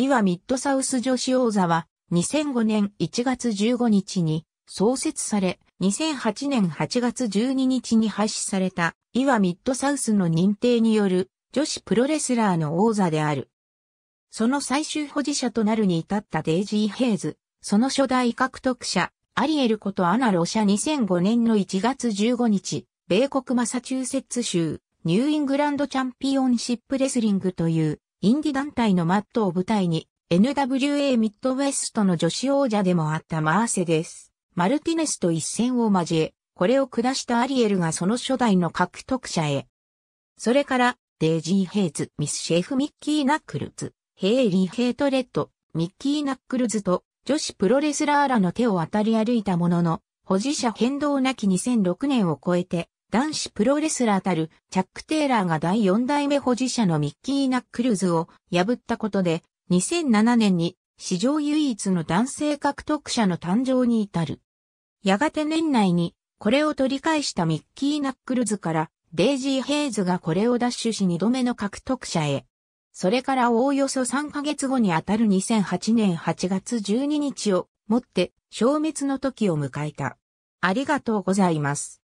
イワ・ミッドサウス女子王座は2005年1月15日に創設され、2008年8月12日に廃止されたイワ・ミッドサウスの認定による女子プロレスラーの王座である。その最終保持者となるに至ったデイジー・ヘイズ、その初代獲得者、アリエルことアナ・ロシャ2005年の1月15日、米国マサチューセッツ州、ニューイングランドチャンピオンシップレスリングというインディ団体のマットを舞台に、NWA ミッドウェストの女子王者でもあったマーセです。マルティネスと一戦を交え、これを下したアリエルがその初代の獲得者へ。それから、デイジー・ヘイズ、ミス・シェフ・ミッキー・ナックルズ、ヘイリー・ヘイトレッド、ミッキー・ナックルズと、女子プロレスラーらの手を渡り歩いたものの、保持者変動なき2006年を超えて、男子プロレスラーたるチャック・テイラーが第4代目保持者のミッキー・ナックルズを破ったことで2007年に史上唯一の男性獲得者の誕生に至る。やがて年内にこれを取り返したミッキー・ナックルズからデイジー・ヘイズがこれを奪取し2度目の獲得者へ。それからおおよそ3ヶ月後にあたる2008年8月12日をもって消滅の時を迎えた。ありがとうございます。